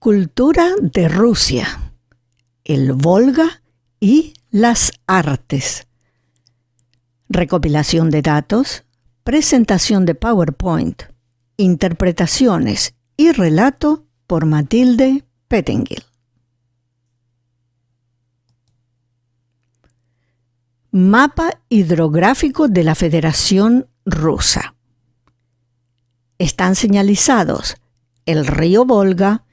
Cultura de Rusia, el Volga y las artes. Recopilación de datos, presentación de PowerPoint, interpretaciones y relato por Matilde Pettengill. Mapa hidrográfico de la Federación Rusa. Están señalizados el río Volga,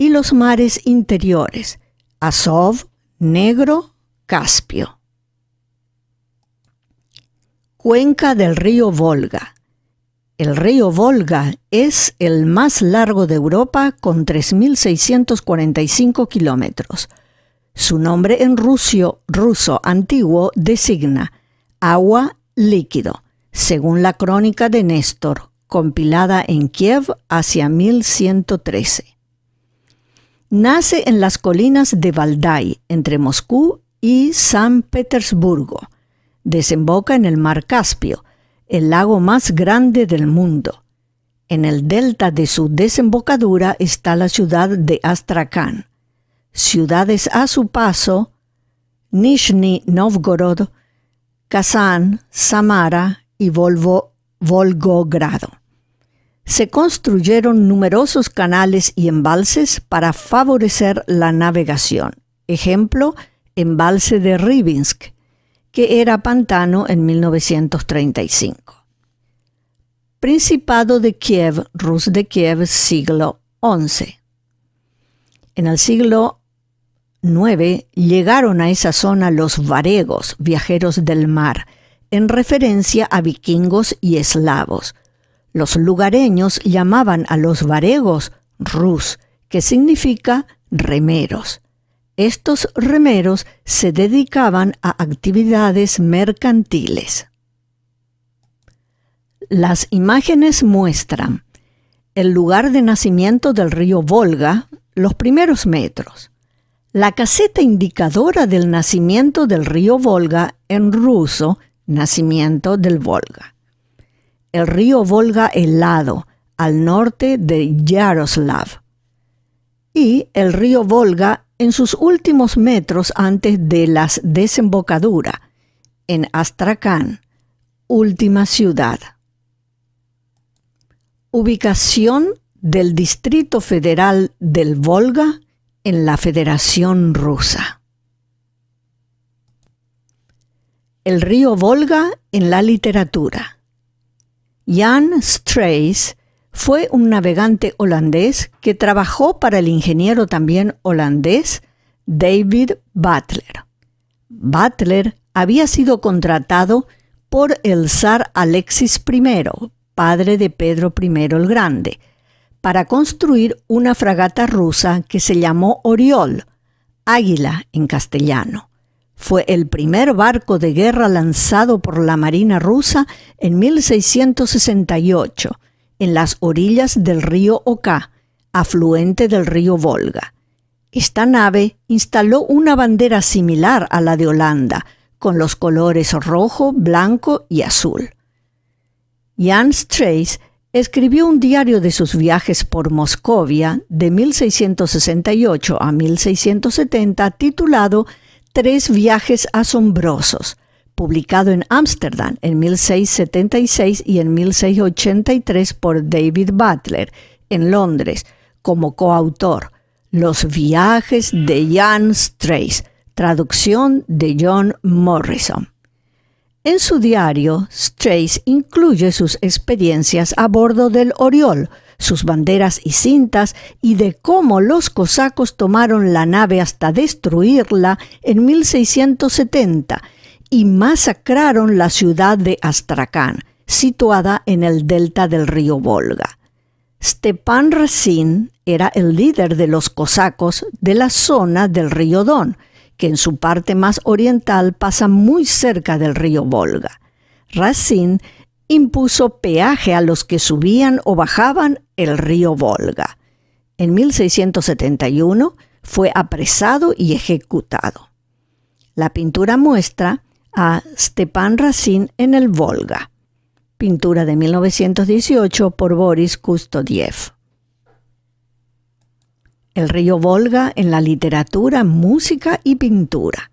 y los mares interiores, Azov, Negro, Caspio. Cuenca del río Volga. El río Volga es el más largo de Europa con 3.645 kilómetros. Su nombre en ruso, ruso antiguo designa agua líquido, según la crónica de Néstor, compilada en Kiev hacia 1113. Nace en las colinas de Valdai, entre Moscú y San Petersburgo. Desemboca en el mar Caspio, el lago más grande del mundo. En el delta de su desembocadura está la ciudad de Astrakhan. Ciudades a su paso, Nizhny Novgorod, Kazán, Samara y Volvo, Volgogrado se construyeron numerosos canales y embalses para favorecer la navegación. Ejemplo, embalse de Rybinsk, que era pantano en 1935. Principado de Kiev, Rus de Kiev, siglo XI. En el siglo IX llegaron a esa zona los varegos, viajeros del mar, en referencia a vikingos y eslavos, los lugareños llamaban a los varegos rus, que significa remeros. Estos remeros se dedicaban a actividades mercantiles. Las imágenes muestran el lugar de nacimiento del río Volga, los primeros metros, la caseta indicadora del nacimiento del río Volga en ruso, nacimiento del Volga el río Volga helado al norte de Yaroslav y el río Volga en sus últimos metros antes de las desembocadura en Astrakán, última ciudad. Ubicación del Distrito Federal del Volga en la Federación Rusa. El río Volga en la literatura. Jan Streis fue un navegante holandés que trabajó para el ingeniero también holandés David Butler. Butler había sido contratado por el zar Alexis I, padre de Pedro I el Grande, para construir una fragata rusa que se llamó Oriol, Águila en castellano. Fue el primer barco de guerra lanzado por la Marina rusa en 1668 en las orillas del río Oka, afluente del río Volga. Esta nave instaló una bandera similar a la de Holanda, con los colores rojo, blanco y azul. Jan Streis escribió un diario de sus viajes por Moscovia de 1668 a 1670 titulado Tres viajes asombrosos, publicado en Ámsterdam en 1676 y en 1683 por David Butler, en Londres, como coautor. Los viajes de Jan Strace, traducción de John Morrison. En su diario, Strace incluye sus experiencias a bordo del Oriol, sus banderas y cintas y de cómo los cosacos tomaron la nave hasta destruirla en 1670 y masacraron la ciudad de Astracán situada en el delta del río Volga. Stepan Racine era el líder de los cosacos de la zona del río Don, que en su parte más oriental pasa muy cerca del río Volga. Racine impuso peaje a los que subían o bajaban el río Volga. En 1671 fue apresado y ejecutado. La pintura muestra a Stepan Racine en el Volga, pintura de 1918 por Boris Kustodiev. El río Volga en la literatura, música y pintura.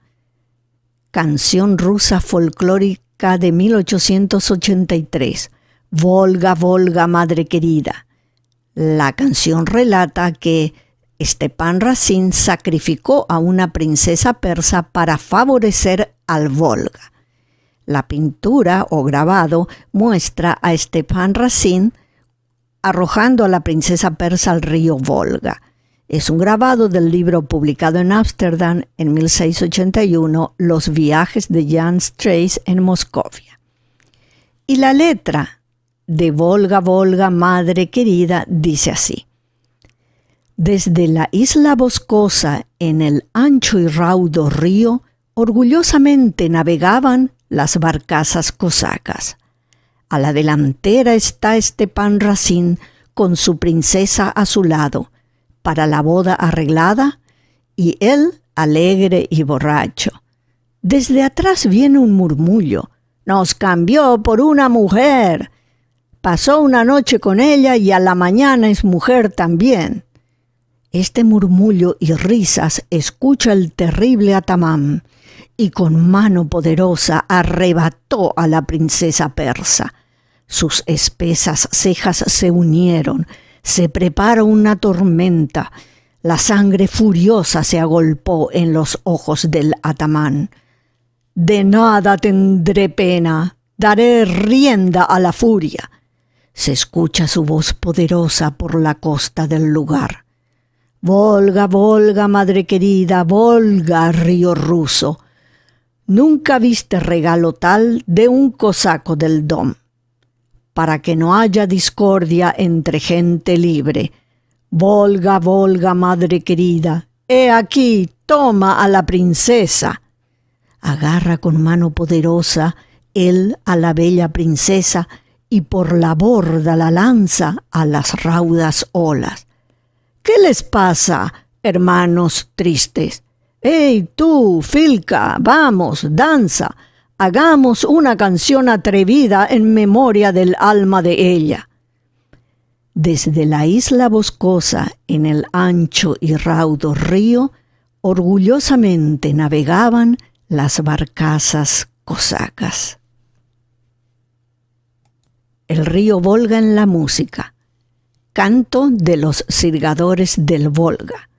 Canción rusa folclórica de 1883, Volga, Volga, Madre Querida. La canción relata que Stepan Racín sacrificó a una princesa persa para favorecer al Volga. La pintura o grabado muestra a Stepan Racín arrojando a la princesa persa al río Volga. Es un grabado del libro publicado en Ámsterdam en 1681, Los viajes de Jan Streis en Moscovia. Y la letra de Volga, Volga, madre querida, dice así. Desde la isla boscosa, en el ancho y raudo río, orgullosamente navegaban las barcazas cosacas. A la delantera está Estepan Racín con su princesa a su lado, para la boda arreglada y él alegre y borracho. Desde atrás viene un murmullo. Nos cambió por una mujer. Pasó una noche con ella y a la mañana es mujer también. Este murmullo y risas escucha el terrible Atamán y con mano poderosa arrebató a la princesa persa. Sus espesas cejas se unieron, se prepara una tormenta. La sangre furiosa se agolpó en los ojos del atamán. De nada tendré pena, daré rienda a la furia. Se escucha su voz poderosa por la costa del lugar. Volga, Volga, madre querida, Volga, río ruso. Nunca viste regalo tal de un cosaco del Dom para que no haya discordia entre gente libre. Volga, Volga, madre querida, he aquí, toma a la princesa. Agarra con mano poderosa él a la bella princesa y por la borda la lanza a las raudas olas. ¿Qué les pasa, hermanos tristes? ¡Ey, tú, Filca, vamos, danza! Hagamos una canción atrevida en memoria del alma de ella. Desde la isla boscosa, en el ancho y raudo río, orgullosamente navegaban las barcazas cosacas. El río Volga en la música. Canto de los sirgadores del Volga.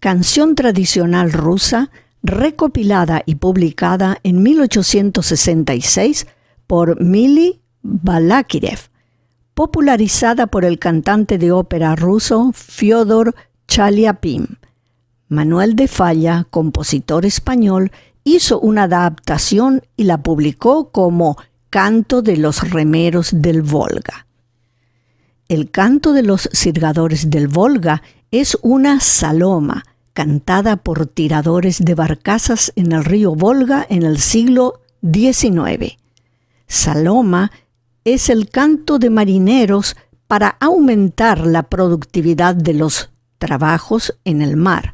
Canción tradicional rusa recopilada y publicada en 1866 por Mili Balakirev, popularizada por el cantante de ópera ruso Fyodor Chaliapin. Manuel de Falla, compositor español, hizo una adaptación y la publicó como Canto de los Remeros del Volga. El canto de los sirgadores del Volga es una saloma, cantada por tiradores de barcazas en el río Volga en el siglo XIX. Saloma es el canto de marineros para aumentar la productividad de los trabajos en el mar.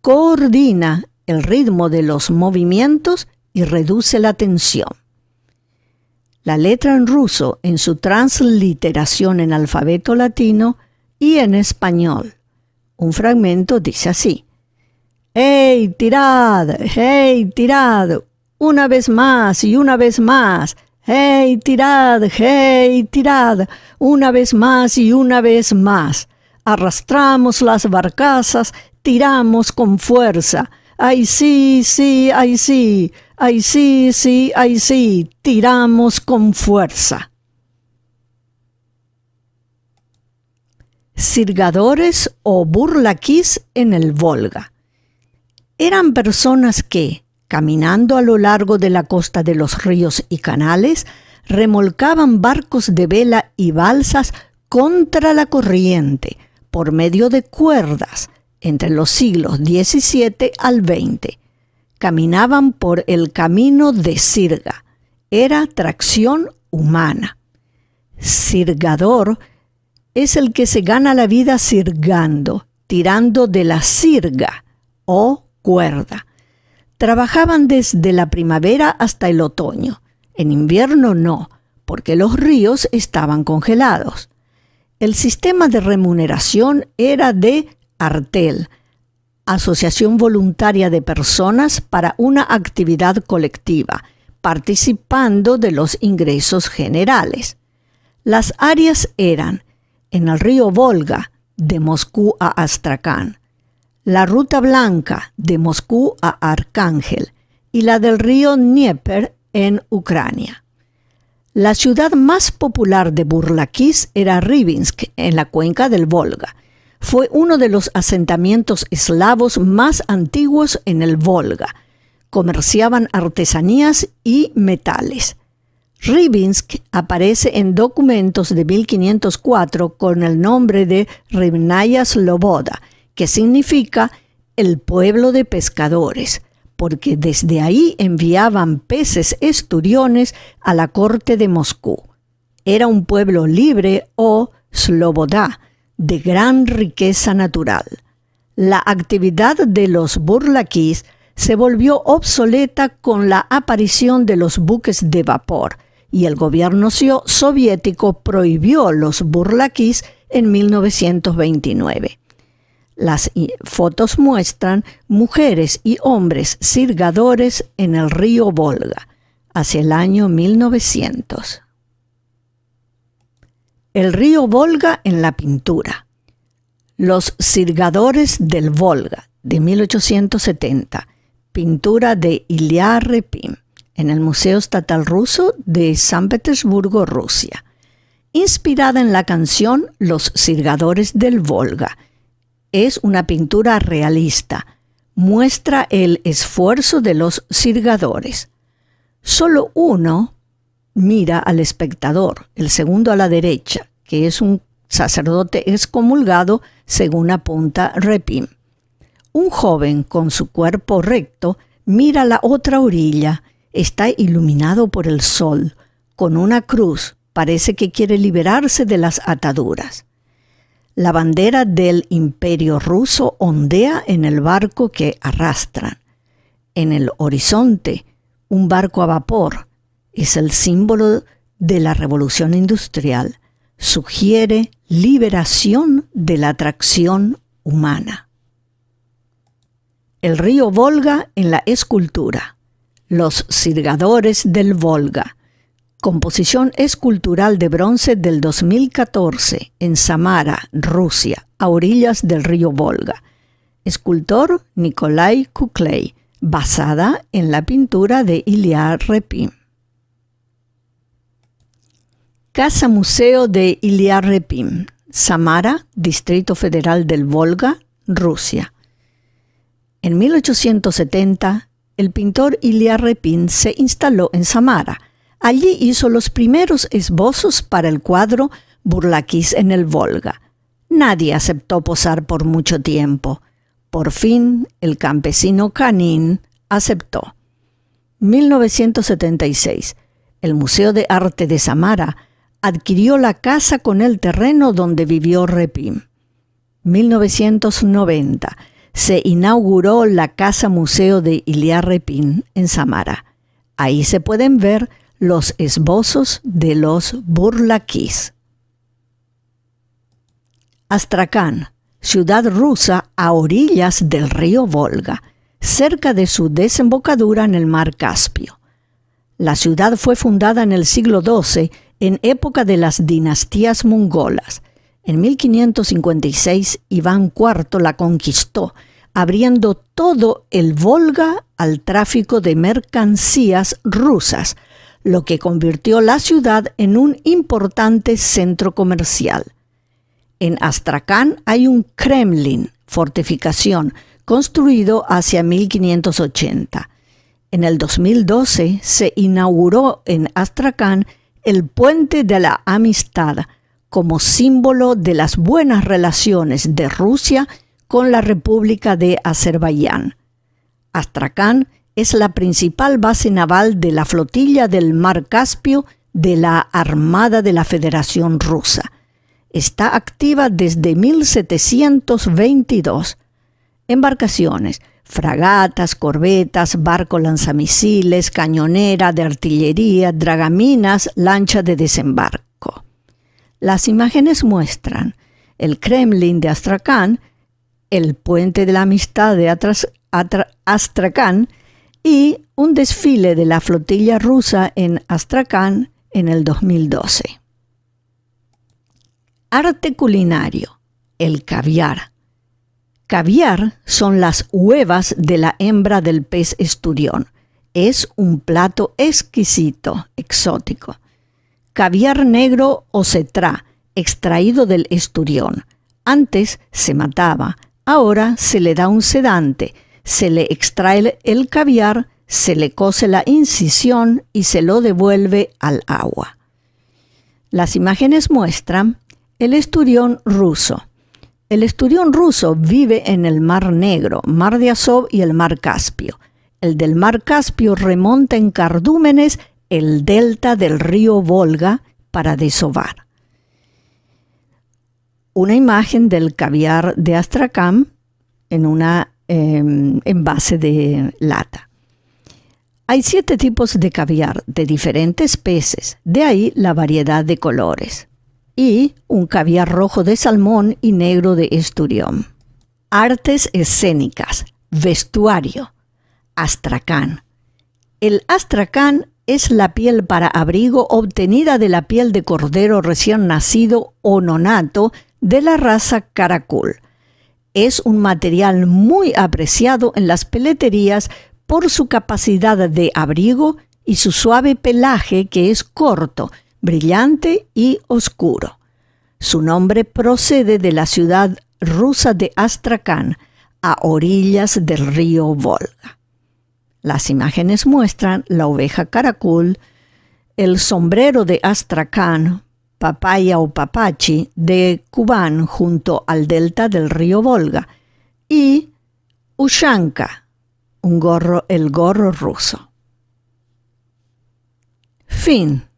Coordina el ritmo de los movimientos y reduce la tensión. La letra en ruso en su transliteración en alfabeto latino y en español. Un fragmento dice así. ¡Hey, tirad! ¡Hey, tirad! Una vez más y una vez más. ¡Hey, tirad! ¡Hey, tirad! Una vez más y una vez más. Arrastramos las barcazas, tiramos con fuerza. ¡Ay sí, sí, ay sí! ¡Ay sí, sí, ay sí! Tiramos con fuerza. Sirgadores o burlaquís en el Volga. Eran personas que, caminando a lo largo de la costa de los ríos y canales, remolcaban barcos de vela y balsas contra la corriente por medio de cuerdas entre los siglos XVII al XX. Caminaban por el camino de sirga. Era tracción humana. Sirgador es el que se gana la vida sirgando, tirando de la sirga o cuerda. Trabajaban desde la primavera hasta el otoño. En invierno no, porque los ríos estaban congelados. El sistema de remuneración era de artel, asociación voluntaria de personas para una actividad colectiva, participando de los ingresos generales. Las áreas eran en el río Volga, de Moscú a Astracán, la Ruta Blanca de Moscú a Arcángel y la del río Dnieper en Ucrania. La ciudad más popular de Burlakis era Ribinsk, en la cuenca del Volga. Fue uno de los asentamientos eslavos más antiguos en el Volga. Comerciaban artesanías y metales. Ribinsk aparece en documentos de 1504 con el nombre de Rivnaya Sloboda, que significa el pueblo de pescadores, porque desde ahí enviaban peces esturiones a la corte de Moscú. Era un pueblo libre o slobodá, de gran riqueza natural. La actividad de los burlaquís se volvió obsoleta con la aparición de los buques de vapor y el gobierno soviético prohibió los burlaquís en 1929. Las fotos muestran mujeres y hombres sirgadores en el río Volga hacia el año 1900. El río Volga en la pintura. Los sirgadores del Volga de 1870, pintura de Ilya Repin en el Museo Estatal Ruso de San Petersburgo, Rusia, inspirada en la canción Los sirgadores del Volga es una pintura realista. Muestra el esfuerzo de los sirgadores. Solo uno mira al espectador, el segundo a la derecha, que es un sacerdote excomulgado según apunta Repin. Un joven con su cuerpo recto mira la otra orilla, está iluminado por el sol, con una cruz, parece que quiere liberarse de las ataduras. La bandera del imperio ruso ondea en el barco que arrastran. En el horizonte, un barco a vapor es el símbolo de la revolución industrial. Sugiere liberación de la atracción humana. El río Volga en la escultura. Los sirgadores del Volga Composición escultural de bronce del 2014 en Samara, Rusia, a orillas del río Volga. Escultor Nikolai Kukley, basada en la pintura de Ilya Repin. Casa Museo de Ilya Repin, Samara, Distrito Federal del Volga, Rusia. En 1870, el pintor Ilya Repin se instaló en Samara Allí hizo los primeros esbozos para el cuadro Burlaquís en el Volga. Nadie aceptó posar por mucho tiempo. Por fin, el campesino Canín aceptó. 1976. El Museo de Arte de Samara adquirió la casa con el terreno donde vivió Repin. 1990. Se inauguró la Casa Museo de Iliar Repin en Samara. Ahí se pueden ver los esbozos de los burlaquís. Astrakán, ciudad rusa a orillas del río Volga, cerca de su desembocadura en el mar Caspio. La ciudad fue fundada en el siglo XII, en época de las dinastías mongolas. En 1556 Iván IV la conquistó, abriendo todo el Volga al tráfico de mercancías rusas, lo que convirtió la ciudad en un importante centro comercial. En Astrakán hay un Kremlin, fortificación, construido hacia 1580. En el 2012 se inauguró en Astrakán el Puente de la Amistad como símbolo de las buenas relaciones de Rusia con la República de Azerbaiyán. Astrakán es la principal base naval de la flotilla del Mar Caspio de la Armada de la Federación Rusa. Está activa desde 1722. Embarcaciones, fragatas, corbetas, barco lanzamisiles, cañonera de artillería, dragaminas, lancha de desembarco. Las imágenes muestran el Kremlin de Astrakhan, el puente de la amistad de Astracán y un desfile de la flotilla rusa en astrakán en el 2012. Arte culinario, el caviar. Caviar son las huevas de la hembra del pez esturión. Es un plato exquisito, exótico. Caviar negro o cetrá, extraído del esturión. Antes se mataba, ahora se le da un sedante, se le extrae el caviar, se le cose la incisión y se lo devuelve al agua. Las imágenes muestran el esturión ruso. El esturión ruso vive en el Mar Negro, Mar de Azov y el Mar Caspio. El del Mar Caspio remonta en cardúmenes el delta del río Volga para desovar. Una imagen del caviar de Astrakhan en una Em, en base de lata. Hay siete tipos de caviar de diferentes peces, de ahí la variedad de colores. Y un caviar rojo de salmón y negro de esturión. Artes escénicas, vestuario, astracán. El astracán es la piel para abrigo obtenida de la piel de cordero recién nacido o nonato de la raza caracol es un material muy apreciado en las peleterías por su capacidad de abrigo y su suave pelaje que es corto, brillante y oscuro. Su nombre procede de la ciudad rusa de Astrakán, a orillas del río Volga. Las imágenes muestran la oveja caracol, el sombrero de Astrakán, Papaya o Papachi de Cubán, junto al delta del río Volga y Ushanka, un gorro, el gorro ruso. Fin.